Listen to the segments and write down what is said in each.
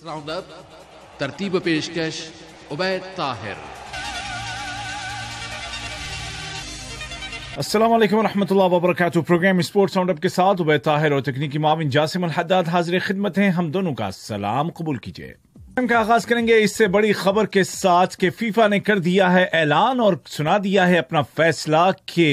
तरतीब पेशकश उबैद ताहिर असलम वरहमल वबरक प्रोग्राम स्पोर्ट्स राउंडअप के साथ उबैद ताहिर और तकनीकी मामिन जासिम अलहदाद हाजिर खिदमत हैं हम दोनों का सलाम कबूल कीजिए का आगाज करेंगे इससे बड़ी खबर के साथ के फीफा ने कर दिया है ऐलान और सुना दिया है अपना फैसला के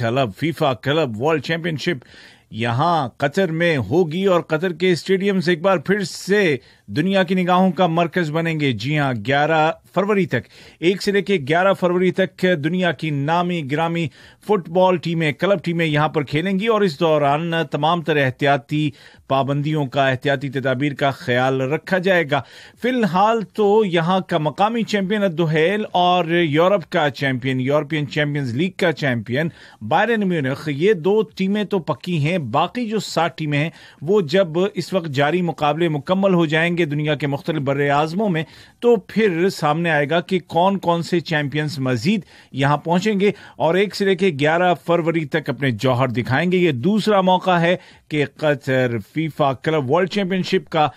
club FIFA club world championship यहाँ कतर में होगी और कतर के स्टेडियम से एक बार फिर से दुनिया की निगाहों का मरकज बनेंगे जी हाँ ग्यारह फरवरी तक एक से लेकर ग्यारह फरवरी तक दुनिया की नामी ग्रामी फुटबॉल टीमें क्लब टीमें यहाँ पर खेलेंगी और इस दौरान तमाम तरह एहतियाती पाबंदियों का एहतियाती तदाबीर का ख्याल रखा जाएगा फिलहाल तो यहाँ का मकामी चैंपियन दोहेल और यूरोप का चैंपियन यूरोपियन चैंपियंस लीग का चैंपियन बायरन म्यूनिख ये दो टीमें तो पक्की हैं हैं बाकी जो सात टीमें हैं वो जब इस वक्त जारी मुकाबले मुकम्मल हो जाएंगे दुनिया के मुख्त बर आज़मों में तो फिर सामने आएगा कि कौन कौन से चैम्पियंस मजीद यहाँ पहुंचेंगे और एक से लेकर ग्यारह फरवरी तक अपने जौहर दिखाएंगे ये दूसरा मौका है कि Qatar FIFA club world championship का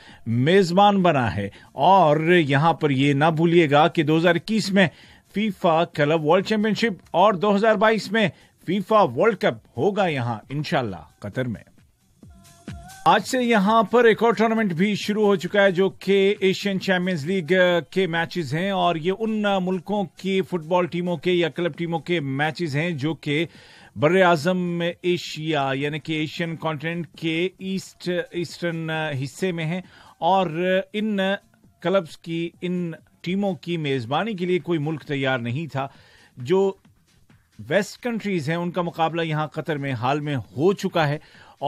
मेज़बान बना है और यहाँ पर ये ना भूलिएगा कि 2021 में फीफा क्लब वर्ल्ड चैंपियनशिप और 2022 में फीफा वर्ल्ड कप होगा यहां इंशाल्लाह कतर में आज से यहां पर एक और टूर्नामेंट भी शुरू हो चुका है जो कि एशियन चैंपियंस लीग के मैचेस हैं और ये उन मुल्कों की फुटबॉल टीमों के या क्लब टीमों के मैचेस हैं जो कि बर आजम एशिया यानी कि एशियन कॉन्टिनेंट के ईस्ट ईस्टर्न हिस्से में हैं और इन क्लब्स की इन टीमों की मेज़बानी के लिए कोई मुल्क तैयार नहीं था जो वेस्ट कंट्रीज हैं उनका मुकाबला यहाँ कतर में हाल में हो चुका है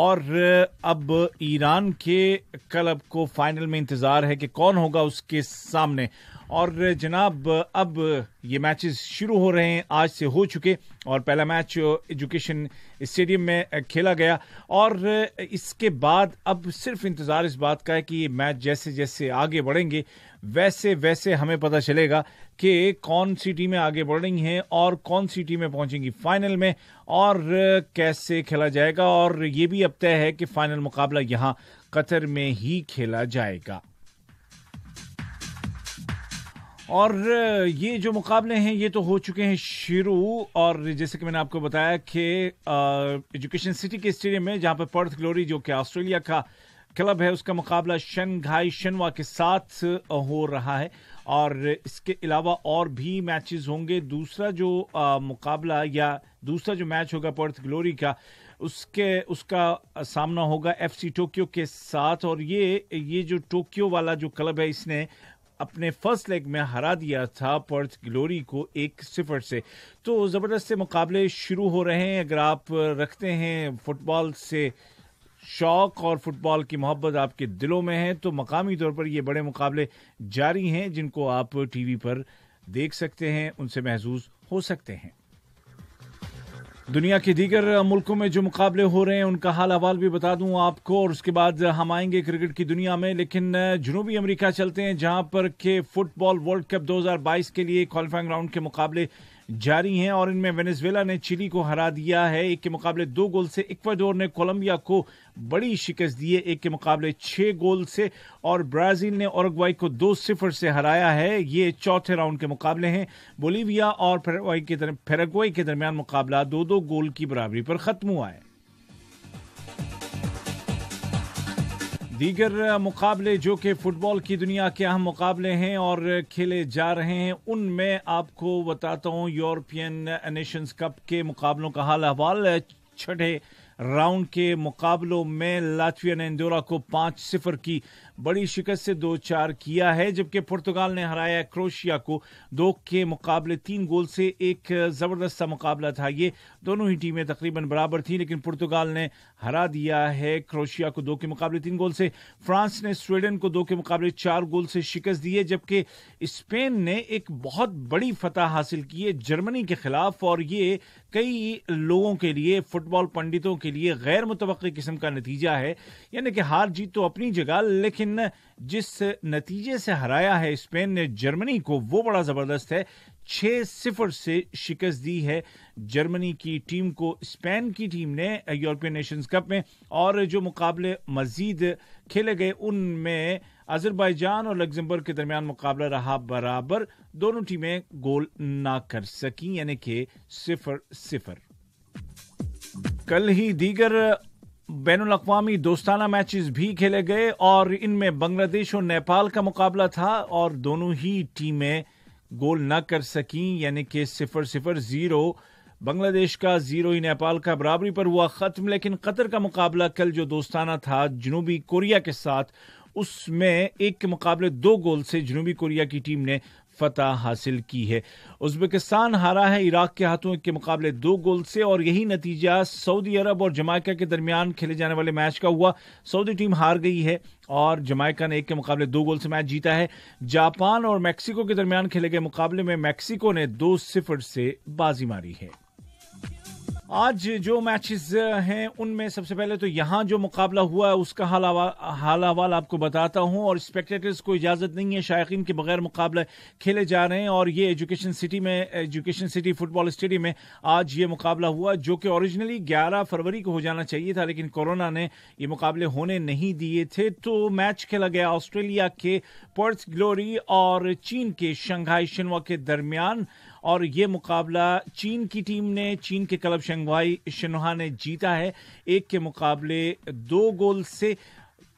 और अब ईरान के क्लब को फाइनल में इंतजार है कि कौन होगा उसके सामने और जनाब अब ये मैचेस शुरू हो रहे हैं आज से हो चुके और पहला मैच एजुकेशन स्टेडियम में खेला गया और इसके बाद अब सिर्फ इंतज़ार इस बात का है कि ये मैच जैसे जैसे आगे बढ़ेंगे वैसे वैसे हमें पता चलेगा कि कौन सी टीमें आगे बढ़ रही हैं और कौन सी टीमें पहुंचेंगी फाइनल में और कैसे खेला जाएगा और ये भी अब तय है कि फाइनल मुकाबला यहां कतर में ही खेला जाएगा और ये जो मुकाबले हैं ये तो हो चुके हैं शुरू और जैसे कि मैंने आपको बताया कि एजुकेशन सिटी के स्टेडियम में जहां पर पर्थ ग्लोरी जो कि ऑस्ट्रेलिया का क्लब है उसका मुकाबला शंघाई शनवा के साथ हो रहा है और इसके अलावा और भी मैचेस होंगे दूसरा जो मुकाबला या दूसरा जो मैच होगा पर्थ ग्लोरी का उसके उसका सामना होगा एफसी टोक्यो के साथ और ये ये जो टोक्यो वाला जो क्लब है इसने अपने फर्स्ट लेग में हरा दिया था पर्थ ग्लोरी को एक सिफर से तो ज़बरदस्त से मुकाबले शुरू हो रहे हैं अगर आप रखते हैं फुटबॉल से शौक और फुटबॉल की मोहब्बत आपके दिलों में है तो मकामी तौर पर ये बड़े मुकाबले जारी हैं जिनको आप टीवी पर देख सकते हैं उनसे महसूस हो सकते हैं दुनिया के दीगर मुल्कों में जो मुकाबले हो रहे हैं उनका हाल अहवाल भी बता दूं आपको और उसके बाद हम आएंगे क्रिकेट की दुनिया में लेकिन जनूबी अमेरिका चलते हैं जहां पर के फुटबॉल वर्ल्ड कप 2022 के लिए क्वालिफाइंग राउंड के मुकाबले जारी हैं और इनमें वेनेजुएला ने चिली को हरा दिया है एक के मुकाबले दो गोल से इक्वाडोर ने कोलंबिया को बड़ी शिकस्त दी है एक के मुकाबले छह गोल से और ब्राज़ील ने औरगवाई को दो सिफर से हराया है ये चौथे राउंड के मुकाबले हैं बोलीविया और फेरागवाई फेरागवाई के दरमियान मुकाबला दो दो गोल की बराबरी पर ख़त्म हुआ है दीगर मुकाबले जो कि फुटबॉल की दुनिया के अहम मुकाबले हैं और खेले जा रहे हैं उनमें आपको बताता हूँ यूरोपियन नेशंस कप के मुकाबलों का हाल अहवाल छठे राउंड के मुकाबलों में लातविया ने इंदोरा को पाँच सिफर की बड़ी शिकस्त से दो चार किया है जबकि पुर्तगाल ने हराया क्रोशिया को दो के मुकाबले तीन गोल से एक ज़बरदस्त सा मुकाबला था ये दोनों ही टीमें तकरीबन बराबर थी लेकिन पुर्तगाल ने हरा दिया है क्रोशिया को दो के मुकाबले तीन गोल से फ्रांस ने स्वीडन को दो के मुकाबले चार गोल से शिकस्त दी है जबकि स्पेन ने एक बहुत बड़ी फतह हासिल की है जर्मनी के खिलाफ और ये कई लोगों के लिए फुटबॉल पंडितों के लिए गैर मुतव किस्म का नतीजा है यानी कि हार जीत तो अपनी जगह लेकिन लेकिन जिस नतीजे से हराया है स्पेन ने जर्मनी को वो बड़ा ज़बरदस्त है छह सिफर से शिकस्त दी है जर्मनी की टीम को स्पेन की टीम ने यूरोपियन नेशंस कप में और जो मुकाबले मजीद खेले गए उनमें अजरबैजान और लग्जमबर्ग के दरमियान मुकाबला रहा बराबर दोनों टीमें गोल ना कर सकी यानी कि सिफर सिफर कल ही दीगर बैन अवी दोस्ताना मैचेस भी खेले गए और इनमें बांग्लादेश और नेपाल का मुकाबला था और दोनों ही टीमें गोल न कर सकी यानी कि सिफर सिफर जीरो बांग्लादेश का जीरो ही नेपाल का बराबरी पर हुआ खत्म लेकिन कतर का मुकाबला कल जो दोस्ताना था जनूबी कोरिया के साथ उसमें एक के मुकाबले दो गोल से जनूबी कोरिया की टीम ने फतह हासिल की है उज्बेकिस्तान हारा है इराक के हाथों के मुकाबले दो गोल से और यही नतीजा सऊदी अरब और जमायका के दरमियान खेले जाने वाले मैच का हुआ सऊदी टीम हार गई है और जमायका ने एक के मुकाबले दो गोल से मैच जीता है जापान और मैक्सिको के दरमियान खेले गए मुकाबले में मैक्सिको ने दो सिफर से बाजी मारी है आज जो मैचेस uh, हैं उनमें सबसे पहले तो यहाँ जो मुकाबला हुआ है उसका हाल हाल अहवाल आपको बताता हूँ और स्पेक्टेटर्स को इजाज़त नहीं है शायक के बगैर मुकाबले खेले जा रहे हैं और ये एजुकेशन सिटी में एजुकेशन सिटी फुटबॉल स्टेडियम में आज ये मुकाबला हुआ जो कि ओरिजिनली 11 फरवरी को हो जाना चाहिए था लेकिन कोरोना ने ये मुकाबले होने नहीं दिए थे तो मैच खेला गया ऑस्ट्रेलिया के पर्थ ग्लोरी और चीन के शंघाई शिनवा के दरमियान और ये मुकाबला चीन की टीम ने चीन के क्लब शंगवाई शिनोहा ने जीता है एक के मुकाबले दो गोल से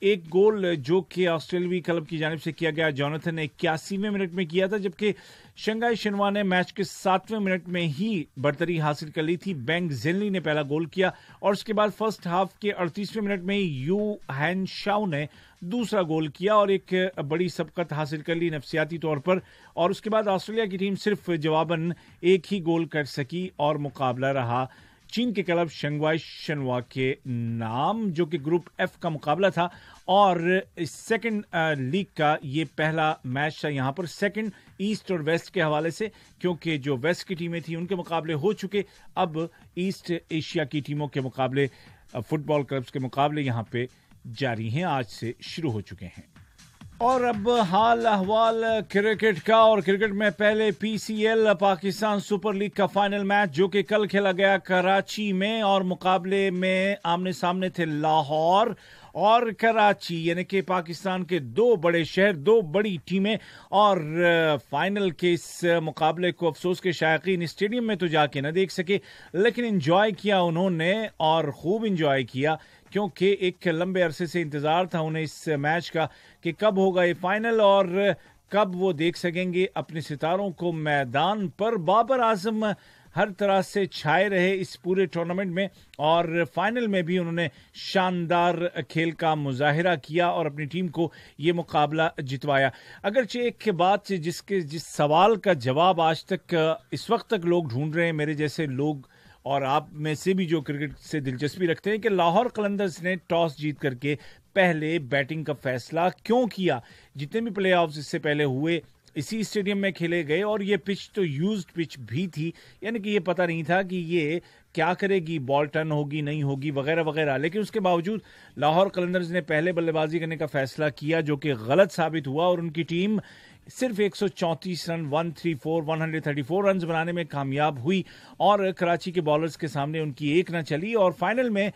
एक गोल जो कि ऑस्ट्रेलवी क्लब की जानब से किया गया जॉनथन ने इक्यासीवें मिनट में किया था जबकि शंघाई शिनवा ने मैच के सातवें मिनट में ही बढ़तरी हासिल कर ली थी बैंक जेनली ने पहला गोल किया और उसके बाद फर्स्ट हाफ के अड़तीसवें मिनट में यू हैन शाओ ने दूसरा गोल किया और एक बड़ी सबकत हासिल कर ली नफसियाती तौर पर और उसके बाद ऑस्ट्रेलिया की टीम सिर्फ जवाबन एक ही गोल कर सकी और मुकाबला रहा चीन के क्लब शंगवाई शनवा के नाम जो कि ग्रुप एफ का मुकाबला था और सेकंड लीग का ये पहला मैच था यहाँ पर सेकंड ईस्ट और वेस्ट के हवाले से क्योंकि जो वेस्ट की टीमें थी उनके मुकाबले हो चुके अब ईस्ट एशिया की टीमों के मुकाबले फुटबॉल क्लब्स के मुकाबले यहाँ पे जारी हैं आज से शुरू हो चुके हैं और अब हाल अहवाल क्रिकेट का और क्रिकेट में पहले पीसीएल पाकिस्तान सुपर लीग का फाइनल मैच जो कि कल खेला गया कराची में और मुकाबले में आमने सामने थे लाहौर और कराची यानी कि पाकिस्तान के दो बड़े शहर दो बड़ी टीमें और फाइनल के इस मुकाबले को अफसोस के शायकीन स्टेडियम में तो जाके ना देख सके लेकिन इंजॉय किया उन्होंने और खूब इंजॉय किया क्योंकि एक लंबे अरसे से इंतज़ार था उन्हें इस मैच का कि कब होगा ये फाइनल और कब वो देख सकेंगे अपने सितारों को मैदान पर बाबर आजम हर तरह से छाए रहे इस पूरे टूर्नामेंट में और फाइनल में भी उन्होंने शानदार खेल का मुजाहरा किया और अपनी टीम को ये मुकाबला जितवाया अगरचे एक बात जिसके जिस सवाल का जवाब आज तक इस वक्त तक लोग ढूंढ रहे हैं मेरे जैसे लोग और आप में से भी जो क्रिकेट से दिलचस्पी रखते हैं कि लाहौर कलंदर्स ने टॉस जीत करके पहले बैटिंग का फैसला क्यों किया जितने भी प्ले इससे पहले हुए इसी स्टेडियम में खेले गए और ये पिच तो यूज पिच भी थी यानी कि ये पता नहीं था कि ये क्या करेगी बॉल टर्न होगी नहीं होगी वगैरह वगैरह लेकिन उसके बावजूद लाहौर कलंदर्स ने पहले बल्लेबाजी करने का फैसला किया जो कि गलत साबित हुआ और उनकी टीम सिर्फ 134 रन 134 134 रन बनाने में कामयाब हुई और कराची के बॉलर्स के सामने उनकी एक न चली और फाइनल में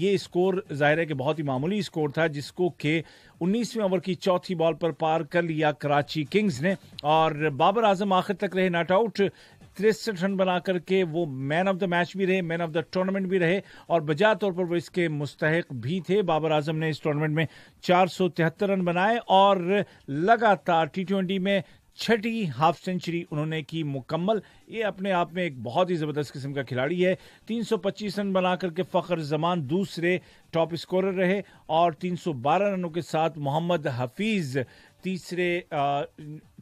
ये स्कोर जाहिर है कि बहुत ही मामूली स्कोर था जिसको के 19वें ओवर की चौथी बॉल पर पार कर लिया कराची किंग्स ने और बाबर आजम आखिर तक रहे नॉट आउट तिरसठ रन बना करके वो मैन ऑफ द मैच भी रहे मैन ऑफ द टूर्नामेंट भी रहे और बजा तौर पर वो इसके मुस्तक भी थे बाबर आजम ने इस टूर्नामेंट में चार सौ तिहत्तर रन बनाए और लगातार टी ट्वेंटी में छठी हाफ सेंचुरी उन्होंने की मुकम्मल ये अपने आप में एक बहुत ही ज़बरदस्त किस्म का खिलाड़ी है 325 रन बना करके फ़खर जमान दूसरे टॉप स्कोरर रहे और 312 रनों के साथ मोहम्मद हफीज़ तीसरे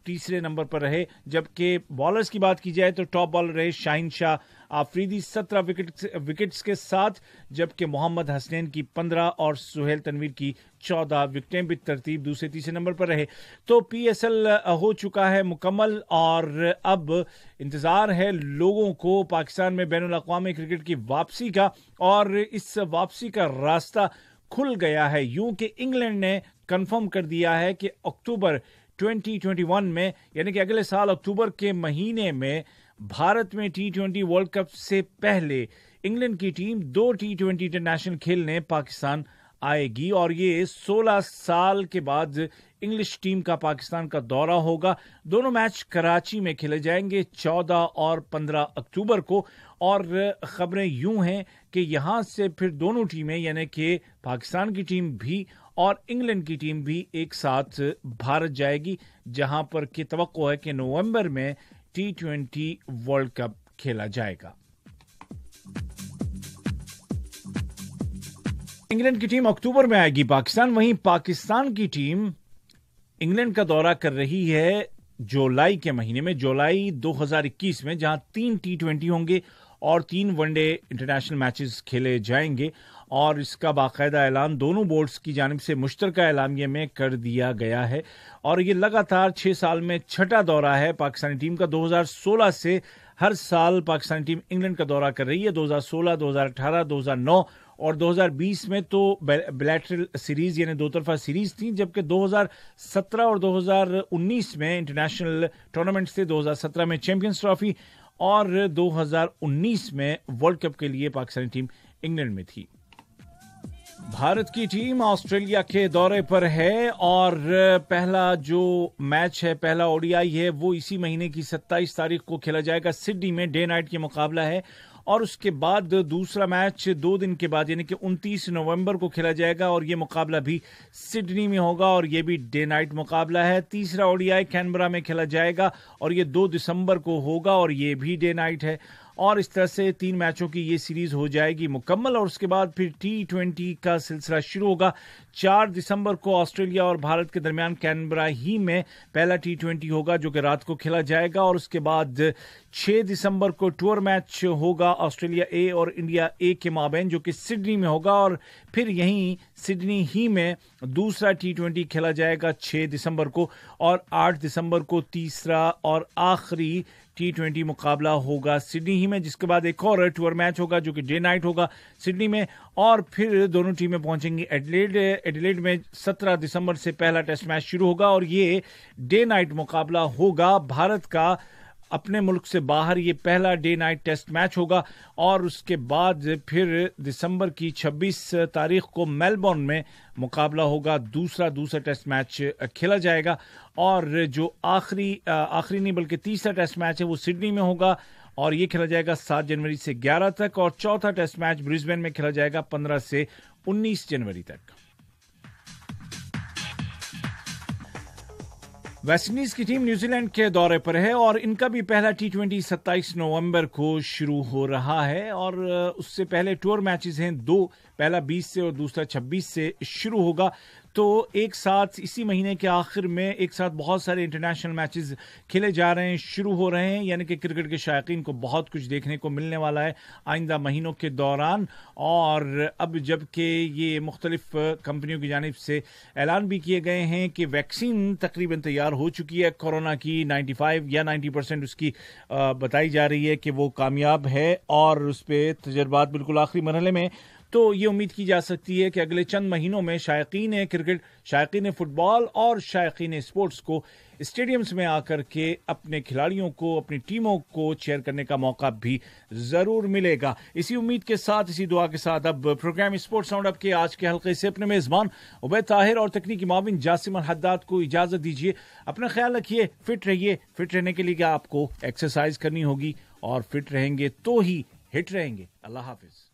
तीसरे नंबर पर रहे जबकि बॉलर्स की बात की जाए तो टॉप बॉलर रहे शाहिन शाह आफरीदी सत्रह विकेट विकेट्स के साथ जबकि मोहम्मद हसनैन की पंद्रह और सुहेल तनवीर की चौदह विकटें भी तरतीब दूसरे तीसरे नंबर पर रहे तो पीएसएल हो चुका है मुकम्मल और अब इंतज़ार है लोगों को पाकिस्तान में बैन अवी क्रिकेट की वापसी का और इस वापसी का रास्ता खुल गया है यूं कि इंग्लैंड ने कंफर्म कर दिया है कि अक्टूबर 2021 में यानी कि अगले साल अक्टूबर के महीने में भारत में टी ट्वेंटी वर्ल्ड कप से पहले इंग्लैंड की टीम दो टी ट्वेंटी इंटरनेशनल खेलने पाकिस्तान आएगी और ये 16 साल के बाद इंग्लिश टीम का पाकिस्तान का दौरा होगा दोनों मैच कराची में खेले जाएंगे 14 और 15 अक्टूबर को और खबरें यूं हैं कि यहाँ से फिर दोनों टीमें यानी कि पाकिस्तान की टीम भी और इंग्लैंड की टीम भी एक साथ भारत जाएगी जहां पर की तो है कि नवंबर में टी ट्वेंटी वर्ल्ड कप खेला जाएगा इंग्लैंड की टीम अक्टूबर में आएगी पाकिस्तान वहीं पाकिस्तान की टीम इंग्लैंड का दौरा कर रही है जुलाई के महीने में जुलाई 2021 में जहां तीन टी ट्वेंटी होंगे और तीन वनडे इंटरनेशनल मैचेस खेले जाएंगे और इसका बाकायदा ऐलान दोनों बोर्ड्स की जानब से मुश्तर ऐलामिए में कर दिया गया है और ये लगातार छः साल में छठा दौरा है पाकिस्तानी टीम का 2016 से हर साल पाकिस्तानी टीम इंग्लैंड का दौरा कर रही है 2016, 2018, 2009 और 2020 में तो बिलेटरल सीरीज यानी दो तरफा सीरीज थी जबकि 2017 और 2019 में इंटरनेशनल टूर्नामेंट्स थे 2017 में चैंपियंस ट्रॉफी और 2019 में वर्ल्ड कप के लिए पाकिस्तानी टीम इंग्लैंड में थी भारत की टीम ऑस्ट्रेलिया के दौरे पर है और पहला जो मैच है पहला ओडीआई है वो इसी महीने की 27 तारीख को खेला जाएगा सिडनी में डे नाइट के मुकाबला है और उसके बाद दूसरा मैच दो दिन के बाद यानी कि 29 नवंबर को खेला जाएगा और ये मुकाबला भी सिडनी में होगा और ये भी डे नाइट मुकाबला है तीसरा ओडीआई कैनबरा में खेला जाएगा और ये दो दिसंबर को होगा और ये भी डे नाइट है और इस तरह से तीन मैचों की ये सीरीज हो जाएगी मुकम्मल और उसके बाद फिर टी ट्वेंटी का सिलसिला शुरू होगा चार दिसंबर को ऑस्ट्रेलिया और भारत के दरमियान कैनबरा ही में पहला टी ट्वेंटी होगा जो कि रात को खेला जाएगा और उसके बाद छह दिसंबर को टूर मैच होगा ऑस्ट्रेलिया ए और इंडिया ए के माबेन जो कि सिडनी में होगा और फिर यहीं सिडनी ही में दूसरा टी ट्वेंटी खेला जाएगा छह दिसंबर को और आठ दिसंबर को तीसरा और आखिरी टी ट्वेंटी मुकाबला होगा सिडनी ही में जिसके बाद एक और टूर मैच होगा जो कि डे नाइट होगा सिडनी में और फिर दोनों टीमें पहुंचेंगी एडलेड एडलेड में 17 दिसंबर से पहला टेस्ट मैच शुरू होगा और ये डे नाइट मुकाबला होगा भारत का अपने मुल्क से बाहर ये पहला डे नाइट टेस्ट मैच होगा और उसके बाद फिर दिसंबर की 26 तारीख को मेलबोर्न में मुकाबला होगा दूसरा दूसरा टेस्ट मैच खेला जाएगा और जो आखिरी आखिरी नहीं बल्कि तीसरा टेस्ट मैच है वो सिडनी में होगा और ये खेला जाएगा सात जनवरी से ग्यारह तक और चौथा टेस्ट मैच ब्रिस्बेन में खेला जाएगा पंद्रह से उन्नीस जनवरी तक वेस्टइंडीज की टीम न्यूजीलैंड के दौरे पर है और इनका भी पहला टी ट्वेंटी सत्ताईस नवम्बर को शुरू हो रहा है और उससे पहले टूर मैचेस हैं दो पहला 20 से और दूसरा 26 से शुरू होगा तो एक साथ इसी महीने के आखिर में एक साथ बहुत सारे इंटरनेशनल मैचेस खेले जा रहे हैं शुरू हो रहे हैं यानी कि क्रिकेट के शायकीन को बहुत कुछ देखने को मिलने वाला है आइंदा महीनों के दौरान और अब जबकि ये मुख्तलिफ कंपनियों की जानब से ऐलान भी किए गए हैं कि वैक्सीन तकरीबन तैयार हो चुकी है कोरोना की नाइन्टी या नाइन्टी परसेंट उसकी बताई जा रही है कि वो कामयाब है और उस पर तजर्बात बिल्कुल आखिरी मरहले में तो ये उम्मीद की जा सकती है कि अगले चंद महीनों में शायकीन क्रिकेट शायकीन फुटबॉल और शायकीन स्पोर्ट्स को स्टेडियम्स में आकर के अपने खिलाड़ियों को अपनी टीमों को चेयर करने का मौका भी जरूर मिलेगा इसी उम्मीद के साथ इसी दुआ के साथ अब प्रोग्राम स्पोर्ट्स राउंड अप के आज के हल्के से अपने मेजबान उबैद ताहिर और तकनीकी माविन जासिम हद्दात को इजाजत दीजिए अपना ख्याल रखिए फिट रहिए फिट रहने के लिए आपको एक्सरसाइज करनी होगी और फिट रहेंगे तो ही हिट रहेंगे अल्लाह हाफिज